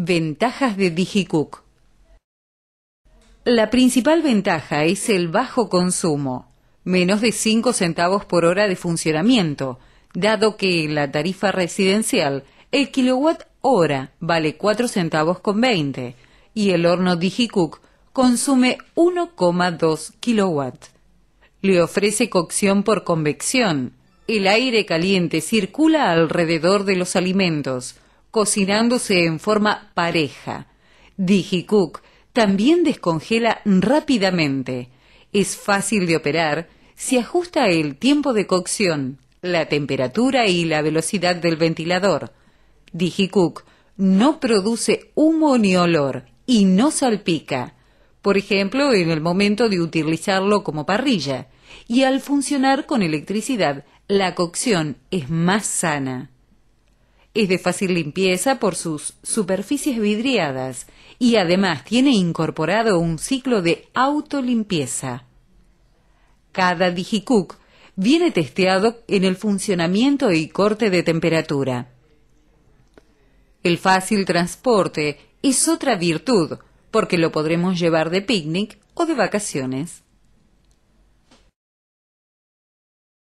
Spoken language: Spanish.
Ventajas de DigiCook. La principal ventaja es el bajo consumo, menos de 5 centavos por hora de funcionamiento, dado que en la tarifa residencial el kilowatt hora vale 4 centavos con 20 y el horno DigiCook consume 1,2 kilowatt. Le ofrece cocción por convección. El aire caliente circula alrededor de los alimentos, cocinándose en forma pareja. DigiCook también descongela rápidamente. Es fácil de operar, si ajusta el tiempo de cocción, la temperatura y la velocidad del ventilador. DigiCook no produce humo ni olor y no salpica, por ejemplo, en el momento de utilizarlo como parrilla, y al funcionar con electricidad, la cocción es más sana. Es de fácil limpieza por sus superficies vidriadas y además tiene incorporado un ciclo de autolimpieza. Cada Digicook viene testeado en el funcionamiento y corte de temperatura. El fácil transporte es otra virtud porque lo podremos llevar de picnic o de vacaciones.